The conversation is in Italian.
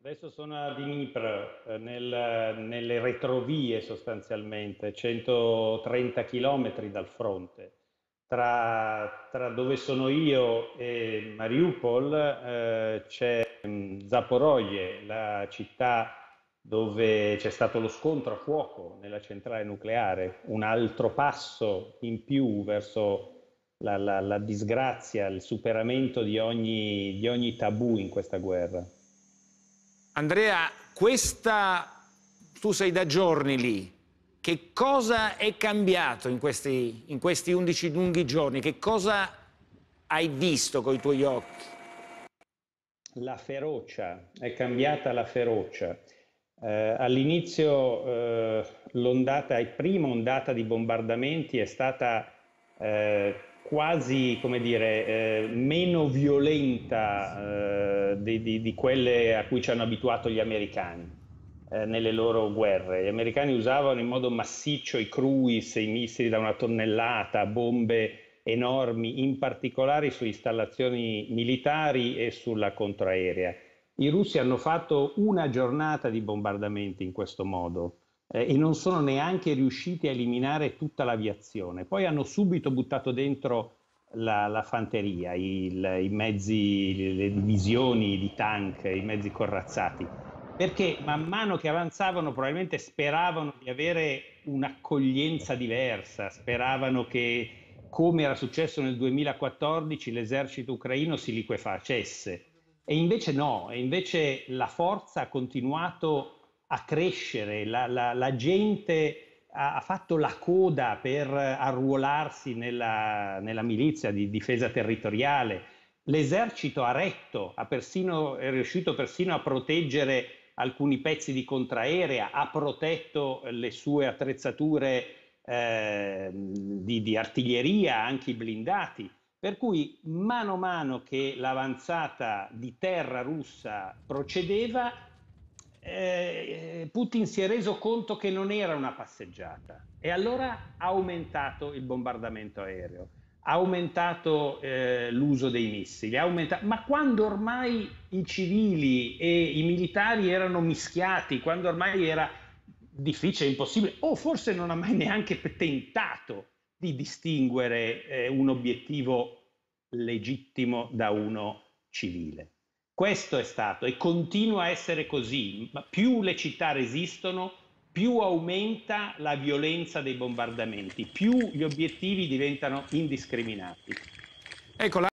Adesso sono a Dnipro, eh, nel, nelle retrovie sostanzialmente, 130 km dal fronte. Tra, tra dove sono io e Mariupol eh, c'è mm, Zaporoglie, la città dove c'è stato lo scontro a fuoco nella centrale nucleare, un altro passo in più verso la, la, la disgrazia, il superamento di ogni, di ogni tabù in questa guerra. Andrea, questa... tu sei da giorni lì. Che cosa è cambiato in questi, in questi 11 lunghi giorni? Che cosa hai visto con i tuoi occhi? La ferocia, è cambiata la ferocia. Eh, all'inizio eh, l'ondata, la prima ondata di bombardamenti è stata eh, quasi, come dire, eh, meno violenta eh, di, di, di, quelle a cui ci hanno abituato gli americani eh, nelle loro guerre. Gli americani usavano in modo massiccio i cruise, i missili da una tonnellata, bombe enormi, in particolare su installazioni militari e sulla contraerea. I russi hanno fatto una giornata di bombardamenti in questo modo eh, e non sono neanche riusciti a eliminare tutta l'aviazione. Poi hanno subito buttato dentro la, la fanteria, il, i mezzi, le divisioni di tank, i mezzi corrazzati, perché man mano che avanzavano probabilmente speravano di avere un'accoglienza diversa, speravano che come era successo nel 2014 l'esercito ucraino si liquefacesse. E invece no, e invece la forza ha continuato a crescere, la, la, la gente ha, ha, fatto la coda per arruolarsi nella, nella milizia di difesa territoriale, l'esercito ha retto, ha persino, è riuscito persino a proteggere alcuni pezzi di contraerea, ha protetto le sue attrezzature eh, di, di, artiglieria, anche i blindati. Per cui mano a mano che l'avanzata di terra russa procedeva, eh, Putin si è reso conto che non era una passeggiata e allora ha aumentato il bombardamento aereo, ha aumentato eh, l'uso dei missili, aumentato, ma quando ormai i civili e i militari erano mischiati, quando ormai era difficile, impossibile, o forse non ha mai neanche tentato di distinguere eh, un obiettivo legittimo da uno civile. Questo è stato e continua a essere così. Più le città resistono, più aumenta la violenza dei bombardamenti, più gli obiettivi diventano indiscriminati. Ecco, la...